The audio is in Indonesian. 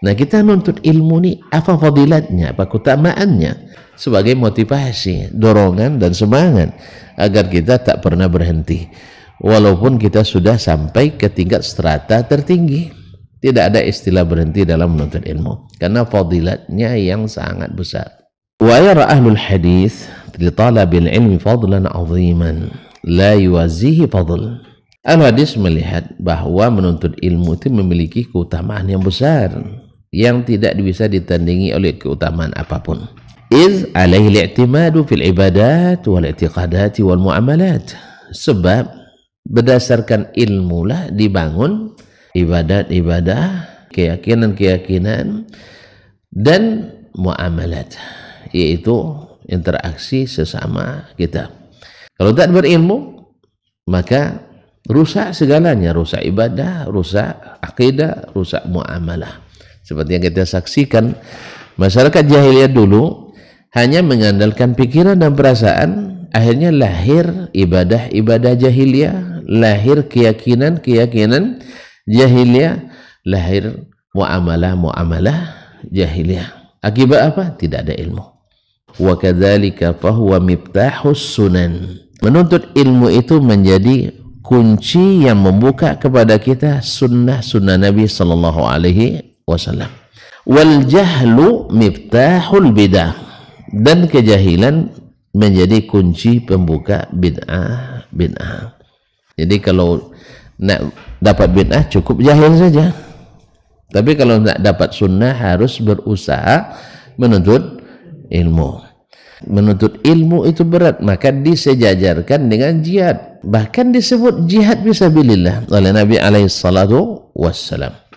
Nah kita nuntut ilmu ini apa fadilatnya, apa keutamaannya sebagai motivasi, dorongan dan semangat agar kita tak pernah berhenti. Walaupun kita sudah sampai ke tingkat strata tertinggi, tidak ada istilah berhenti dalam menuntut ilmu karena fadilatnya yang sangat besar. Wa yara ahlul hadis li talabil ilmi fadlan aziman la yuazihi fadl. Al hadis melihat bahwa menuntut ilmu itu memiliki keutamaan yang besar yang tidak bisa ditandingi oleh keutamaan apapun. Iz alaihi li'timadu fil ibadat wal i'tiqadati wal muamalat. Sebab berdasarkan ilmu lah dibangun ibadat-ibadah, keyakinan-keyakinan dan muamalat yaitu interaksi sesama kita. Kalau tak berilmu maka rusak segalanya, rusak ibadah, rusak akidah, rusak muamalah. Seperti yang kita saksikan, masyarakat jahiliyah dulu hanya mengandalkan pikiran dan perasaan, akhirnya lahir ibadah-ibadah jahiliyah, lahir keyakinan-keyakinan jahiliyah, lahir muamalah-muamalah jahiliyah. Akibat apa? Tidak ada ilmu. Wa kadzalika fahuwa mibtahus sunan. Menuntut ilmu itu menjadi kunci yang membuka kepada kita sunnah sunnah Nabi Shallallahu Alaihi wasallam. Wal jahlu miftahul bidah dan kejahilan menjadi kunci pembuka bid'ah bid'ah. Jadi kalau nak dapat bid'ah cukup jahil saja. Tapi kalau nak dapat sunnah harus berusaha menuntut ilmu. Menuntut ilmu itu berat, maka disejajarkan dengan jihad. Bahkan disebut jihad bisa bilillah oleh Nabi alaihi salatu wassalam.